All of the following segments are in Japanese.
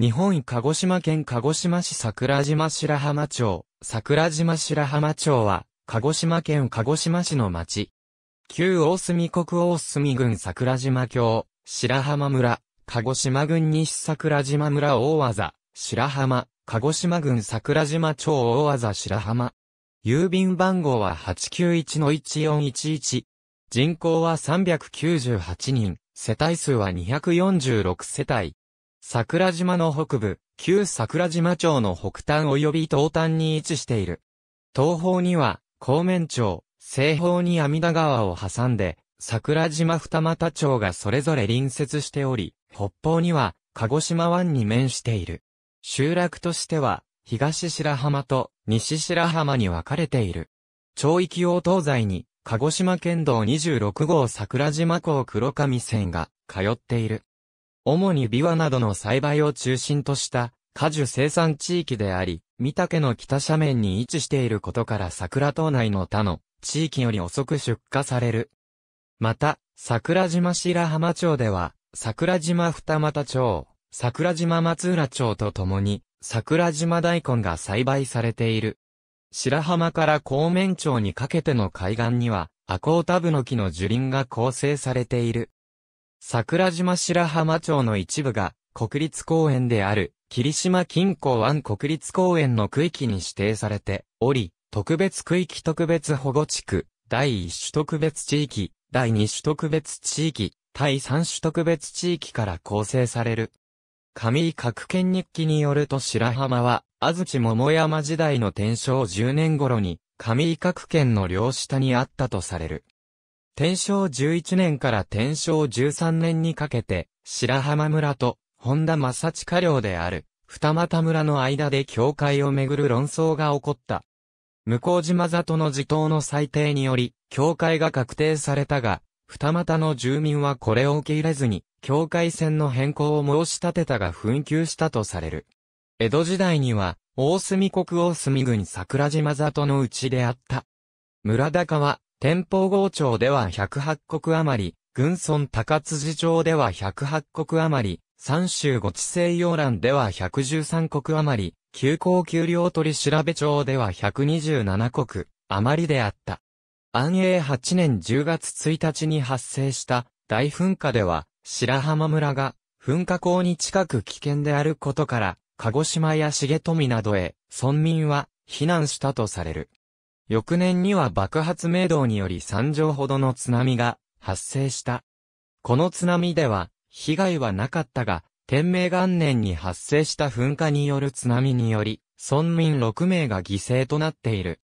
日本鹿児島県鹿児島市桜島白浜町、桜島白浜町は、鹿児島県鹿児島市の町。旧大隅国大隅郡桜島郷、白浜村、鹿児島郡西桜島村大技、白浜、鹿児島郡桜島町大技白浜。郵便番号は891-1411。人口は398人、世帯数は246世帯。桜島の北部、旧桜島町の北端及び東端に位置している。東方には、高面町、西方に阿弥陀川を挟んで、桜島二俣町がそれぞれ隣接しており、北方には、鹿児島湾に面している。集落としては、東白浜と西白浜に分かれている。町域を東西に、鹿児島県道26号桜島港黒上線が通っている。主にビワなどの栽培を中心とした果樹生産地域であり、三宅の北斜面に位置していることから桜島内の他の地域より遅く出荷される。また、桜島白浜町では、桜島二俣町、桜島松浦町とともに、桜島大根が栽培されている。白浜から高面町にかけての海岸には、アコウタブノキの樹林が構成されている。桜島白浜町の一部が国立公園である霧島近郊湾国立公園の区域に指定されており、特別区域特別保護地区、第1種特別地域、第2種特別地域、第3種特別地域から構成される。上井各圏日記によると白浜は、安土桃山時代の天正10年頃に、上井各圏の両下にあったとされる。天正11年から天正13年にかけて、白浜村と本田正地下領である二俣村の間で教会をめぐる論争が起こった。向島里の地頭の裁定により、教会が確定されたが、二俣の住民はこれを受け入れずに、境界線の変更を申し立てたが紛糾したとされる。江戸時代には、大隅国大隅郡桜島里のうちであった。村高は、天保郷町では108国余り、軍村高辻町では108国余り、三州五地西洋蘭では113国余り、急行給料取調べ町では127国余りであった。安永8年10月1日に発生した大噴火では、白浜村が噴火口に近く危険であることから、鹿児島や重富などへ、村民は避難したとされる。翌年には爆発明動により3畳ほどの津波が発生した。この津波では、被害はなかったが、天明元年に発生した噴火による津波により、村民6名が犠牲となっている。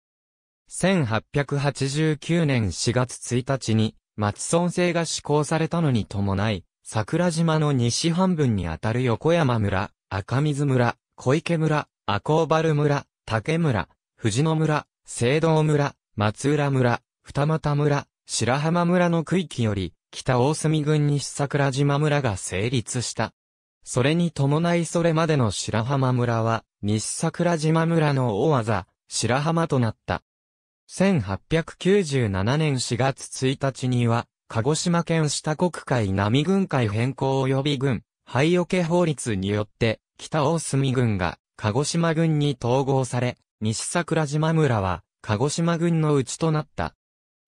1889年4月1日に、松村制が施行されたのに伴い、桜島の西半分にあたる横山村、赤水村、小池村、赤尾、原村、竹村、藤野村、聖堂村、松浦村、二俣村、白浜村の区域より、北大隅郡西桜島村が成立した。それに伴いそれまでの白浜村は、西桜島村の大技、白浜となった。1897年4月1日には、鹿児島県下国海並軍海変更及び軍、廃除法律によって、北大隅郡が鹿児島郡に統合され、西桜島村は、鹿児島軍のうちとなった。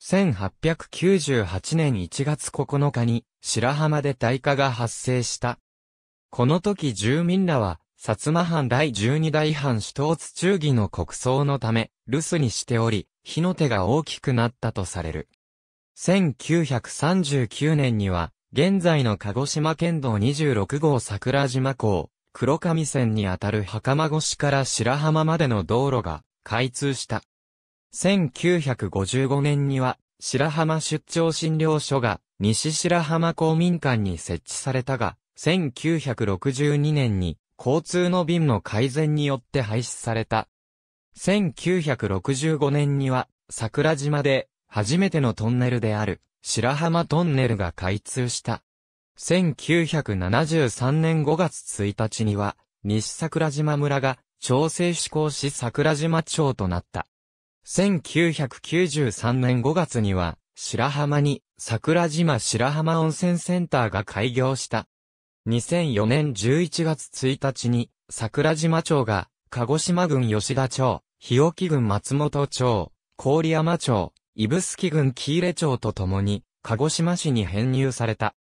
1898年1月9日に、白浜で大火が発生した。この時住民らは、薩摩藩第12代藩首都津忠義の国葬のため、留守にしており、火の手が大きくなったとされる。1939年には、現在の鹿児島県道26号桜島港、黒上線にあたる袴越から白浜までの道路が開通した。1955年には、白浜出張診療所が西白浜公民館に設置されたが、1962年に交通の便の改善によって廃止された。1965年には桜島で初めてのトンネルである白浜トンネルが開通した。1973年5月1日には、西桜島村が、調整施行し桜島町となった。1993年5月には、白浜に、桜島白浜温泉センターが開業した。2004年11月1日に、桜島町が、鹿児島郡吉田町、日置郡松本町、郡山町、指宿郡喜入町とともに、鹿児島市に編入された。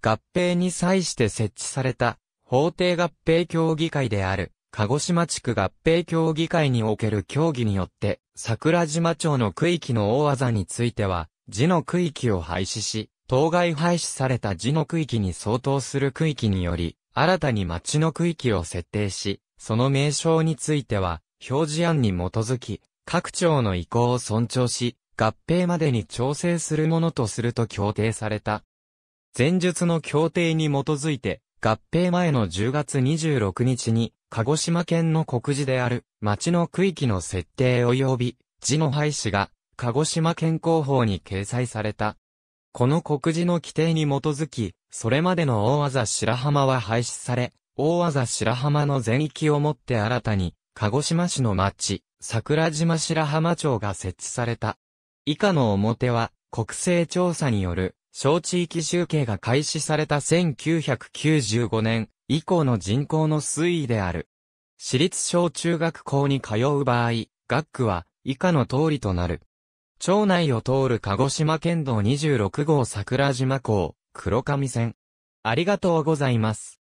合併に際して設置された、法定合併協議会である、鹿児島地区合併協議会における協議によって、桜島町の区域の大技については、字の区域を廃止し、当該廃止された字の区域に相当する区域により、新たに町の区域を設定し、その名称については、表示案に基づき、各町の意向を尊重し、合併までに調整するものとすると協定された。前述の協定に基づいて、合併前の10月26日に、鹿児島県の国事である、町の区域の設定及び、字の廃止が、鹿児島県広報に掲載された。この告示の規定に基づき、それまでの大技白浜は廃止され、大技白浜の全域をもって新たに、鹿児島市の町、桜島白浜町が設置された。以下の表は、国勢調査による小地域集計が開始された1995年以降の人口の推移である。私立小中学校に通う場合、学区は以下の通りとなる。町内を通る鹿児島県道26号桜島港、黒上線。ありがとうございます。